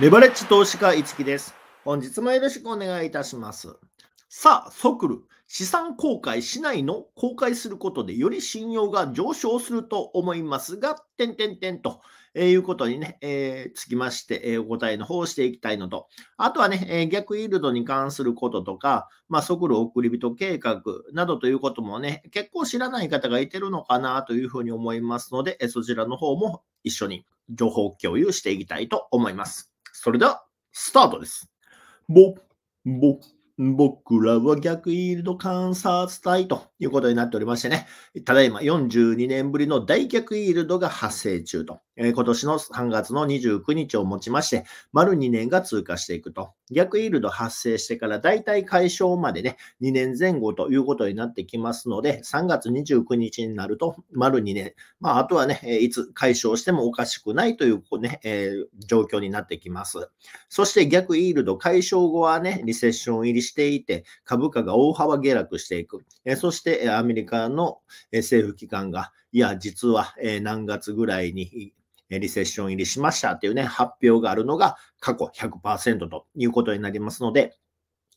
レバレッジ投資家いつきです。本日もよろしくお願いいたします。さあ、ソクル、資産公開しないの公開することでより信用が上昇すると思いますが、点点点と、えいうことにね、えー、つきまして、えお答えの方をしていきたいのと、あとはね、え逆イールドに関することとか、まあ、速度送り人計画などということもね、結構知らない方がいてるのかなというふうに思いますので、そちらの方も一緒に情報共有していきたいと思います。それでは、スタートです。ぼ、ぼ、僕らは逆イールド観察隊ということになっておりましてね、ただいま42年ぶりの大逆イールドが発生中と今年の3月の29日をもちまして、丸2年が通過していくと。逆イールド発生してから大体解消までね、2年前後ということになってきますので、3月29日になると、丸2年。まあ、あとはね、いつ解消してもおかしくないというね、えー、状況になってきます。そして逆イールド解消後はね、リセッション入りしていて、株価が大幅下落していく。えそして、アメリカの政府機関が、いや、実は、え何月ぐらいにリセッション入りしましたっていうね、発表があるのが過去100%ということになりますので、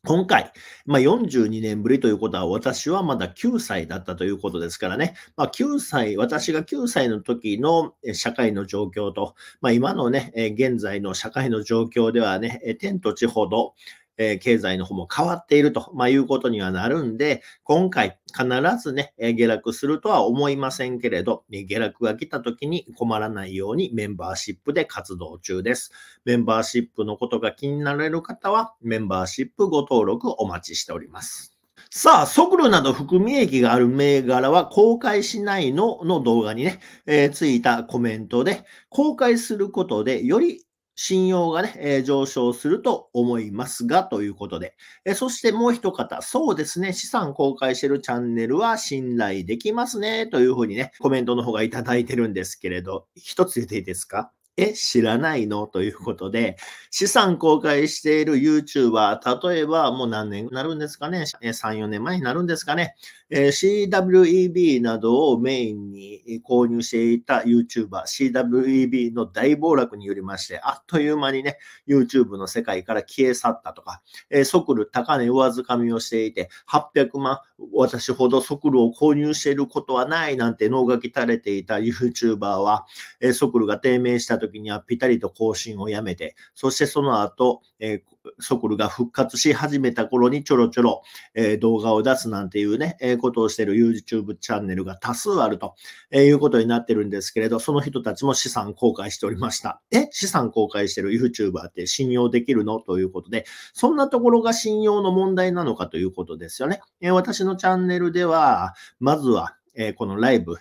今回、まあ、42年ぶりということは、私はまだ9歳だったということですからね、まあ、9歳、私が9歳の時の社会の状況と、まあ、今のね、現在の社会の状況ではね、天と地ほど、え経済の方も変わっていると、まあ、いうことにはなるんで、今回必ずね、え下落するとは思いませんけれど、下落が来た時に困らないようにメンバーシップで活動中です。メンバーシップのことが気になられる方は、メンバーシップご登録お待ちしております。さあ、速度など含み益がある銘柄は公開しないのの動画にね、えー、ついたコメントで、公開することでより信用がね、えー、上昇すると思いますが、ということで。えー、そしてもう一方、そうですね、資産公開してるチャンネルは信頼できますね、というふうにね、コメントの方がいただいてるんですけれど、一つ言っていいですかえ、知らないのということで、資産公開している YouTuber、例えばもう何年になるんですかね、3、4年前になるんですかね、CWEB などをメインに購入していた YouTuber、CWEB の大暴落によりまして、あっという間にね、YouTube の世界から消え去ったとか、ソクル高値上掴みをしていて、800万、私ほどクルを購入していることはないなんて脳が汚れていた YouTuber は、ソクルが低迷した時時にはピタリと更新をやめて、そしてその後、えー、ソクルが復活し始めた頃にちょろちょろ、えー、動画を出すなんていうね、えー、ことをしている YouTube チャンネルが多数あると、えいうことになってるんですけれど、その人たちも資産公開しておりました。え、資産公開してる YouTuber って信用できるのということで、そんなところが信用の問題なのかということですよね。え私のチャンネルでは、まずは、えこのライブ、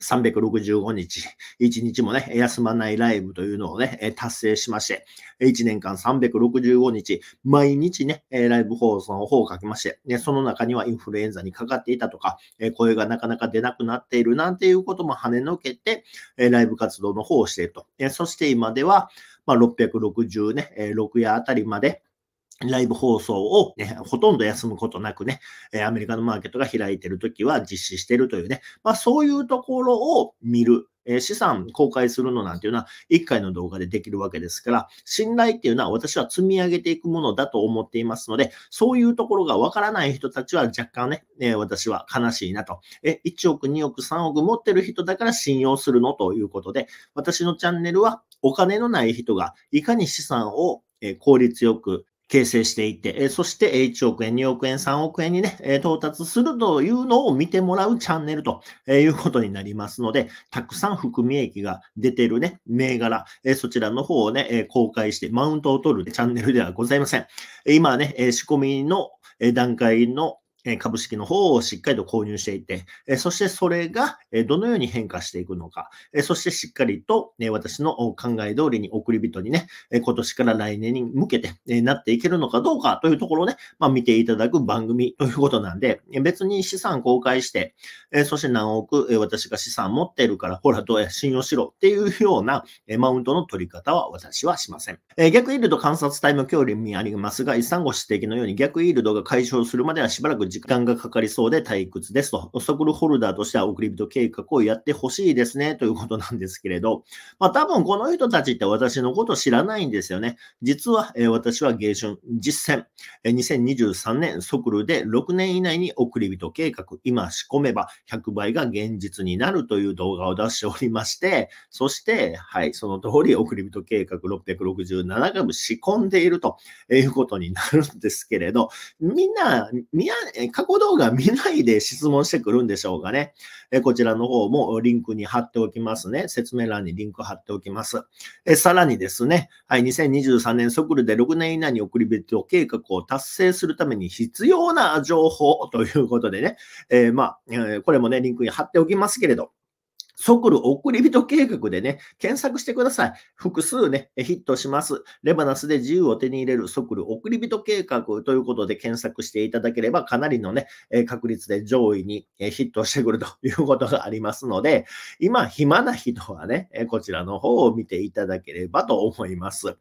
365日、1日もね、休まないライブというのをね、達成しまして、1年間365日、毎日ね、ライブ放送の方を書きまして、ね、その中にはインフルエンザにかかっていたとか、声がなかなか出なくなっているなんていうことも跳ねのけて、ライブ活動の方をしていると。そして今では、まあ、660ね、6夜あたりまで、ライブ放送を、ね、ほとんど休むことなくね、えアメリカのマーケットが開いてるときは実施してるというね、まあそういうところを見る。え資産公開するのなんていうのは1回の動画でできるわけですから、信頼っていうのは私は積み上げていくものだと思っていますので、そういうところがわからない人たちは若干ね、私は悲しいなと。え、1億、2億、3億持ってる人だから信用するのということで、私のチャンネルはお金のない人がいかに資産を効率よく形成していて、えそして1億円、2億円、3億円にね、え到達するというのを見てもらうチャンネルと、えいうことになりますので、たくさん含み益が出てるね、銘柄、えそちらの方をね、え公開してマウントを取るチャンネルではございません。今ね、え仕込みの段階の株式の方をしっかりと購入していて、そしてそれがどのように変化していくのか、そしてしっかりと私の考え通りに送り人にね、今年から来年に向けてなっていけるのかどうかというところをね、まあ、見ていただく番組 ということなんで、別に資産公開して、そして何億私が資産持っているから、ほら、どうや、信用しろっていうようなマウントの取り方は私はしません。逆イールド観察タイム距離にありますが、一産ご指摘のように逆イールドが解消するまではしばらく時間がかかりそうで退屈ですと、オクルホルダーとしては送り人計画をやってほしいですねということなんですけれど、まあ多分この人たちって私のこと知らないんですよね。実は、えー、私は芸春実践、えー、2023年ソクルで6年以内に送り人計画、今仕込めば100倍が現実になるという動画を出しておりまして、そして、はい、その通り送り人計画667株仕込んでいるということになるんですけれど、みんな、みや、え過去動画見ないで質問してくるんでしょうかね。えこちらの方もリンクに貼っておきますね。説明欄にリンク貼っておきます。えさらにですね、はい、2023年即クルで6年以内に送り人計画を達成するために必要な情報ということでね、えー、まあ、えー、これもね、リンクに貼っておきますけれど、速る送り人計画でね、検索してください。複数ね、ヒットします。レバナスで自由を手に入れる速る送り人計画ということで検索していただければ、かなりのね、確率で上位にヒットしてくるということがありますので、今、暇な人はね、こちらの方を見ていただければと思います。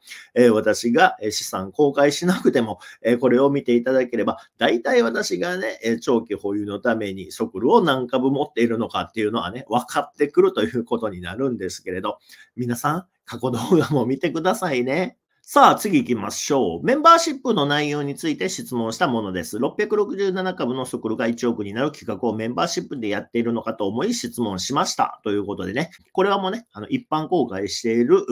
私が資産公開しなくても、これを見ていただければ、大体私がね、長期保有のために速るを何株持っているのかっていうのはね、分かってくるということになるんですけれど、皆さん、過去動画も見てくださいね。さあ、次行きましょう。メンバーシップの内容について質問したものです。667株のソクルが1億になる企画をメンバーシップでやっているのかと思い質問しました。ということでね、これはもうね、あの一般公開している、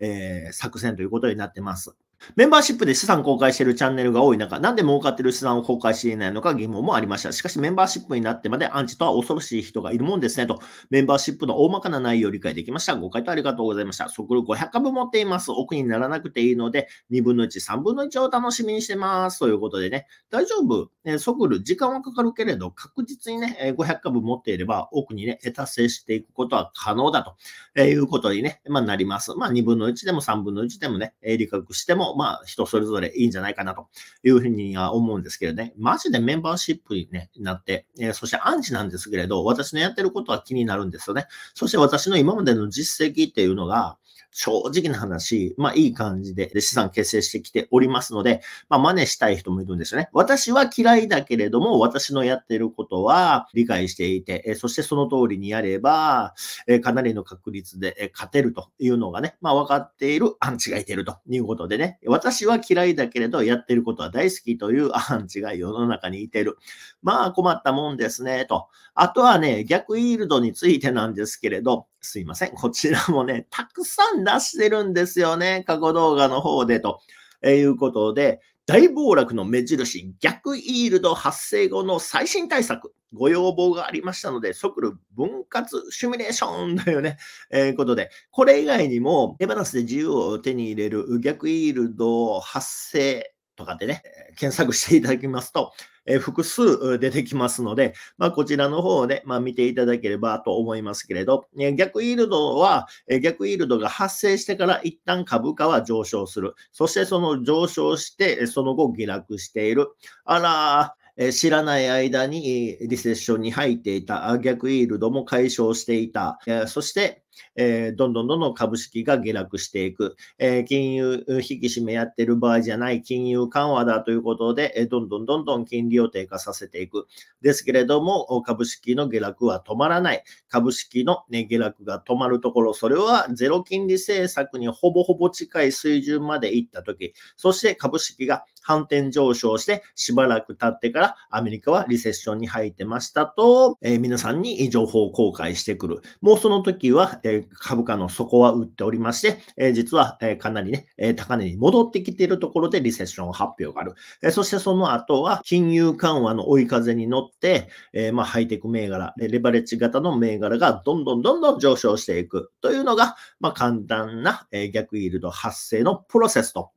えー、作戦ということになってます。メンバーシップで資産公開しているチャンネルが多い中、なんで儲かってる資産を公開していないのか疑問もありました。しかしメンバーシップになってまでアンチとは恐ろしい人がいるもんですねと、メンバーシップの大まかな内容を理解できました。ご回答ありがとうございました。速度500株持っています。奥にならなくていいので、2分の1、3分の1を楽しみにしてます。ということでね、大丈夫。え速度、時間はかかるけれど、確実にね、500株持っていれば、奥にね、達成していくことは可能だと、えいうことにね、まあ、なります。まあ、2分の1でも3分の1でもね、理覚しても、まあ、人それぞれいいんじゃないかなというふうには思うんですけどね。マジでメンバーシップに、ね、なって、えー、そしてアンチなんですけれど、私のやってることは気になるんですよね。そして私の今までの実績っていうのが、正直な話、まあいい感じで資産形成してきておりますので、まあ真似したい人もいるんですよね。私は嫌いだけれども、私のやってることは理解していて、えそしてその通りにやれば、えかなりの確率で勝てるというのがね、まあ分かっているアンチがいてるということでね、私は嫌いだけれど、やってることは大好きというアンチが世の中にいてる。まあ困ったもんですね、と。あとはね、逆イールドについてなんですけれど、すいません。こちらもね、たくさん出してるんですよね。過去動画の方でと。えいうことで、大暴落の目印、逆イールド発生後の最新対策、ご要望がありましたので、即る分割シミュレーションだよね、えー、ことで、これ以外にも、エバナスで自由を手に入れる逆イールド発生とかでね、検索していただきますと、え複数出てきますので、まあ、こちらの方で、まあ、見ていただければと思いますけれど、逆イールドは、え逆イールドが発生してから一旦株価は上昇する。そしてその上昇して、その後下落している。あらえ知らない間にリセッションに入っていた、逆イールドも解消していた、えそしてえー、どんどんどんどん株式が下落していく、えー、金融引き締めやってる場合じゃない、金融緩和だということで、えー、どんどんどんどん金利を低下させていく。ですけれども、株式の下落は止まらない。株式の、ね、下落が止まるところ、それはゼロ金利政策にほぼほぼ近い水準までいったとき、そして株式が反転上昇して、しばらく経ってからアメリカはリセッションに入ってましたと、えー、皆さんに情報を公開してくる。もうその時は、え株価の底は打っておりまして、え実は、えかなりね、え高値に戻ってきているところでリセッション発表がある。えそしてその後は、金融緩和の追い風に乗って、えまあ、ハイテク銘柄、レバレッジ型の銘柄がどんどんどんどん上昇していくというのが、まあ、簡単な、え逆イールド発生のプロセスと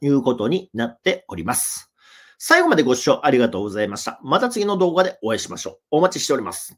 いうことになっております。最後までご視聴ありがとうございました。また次の動画でお会いしましょう。お待ちしております。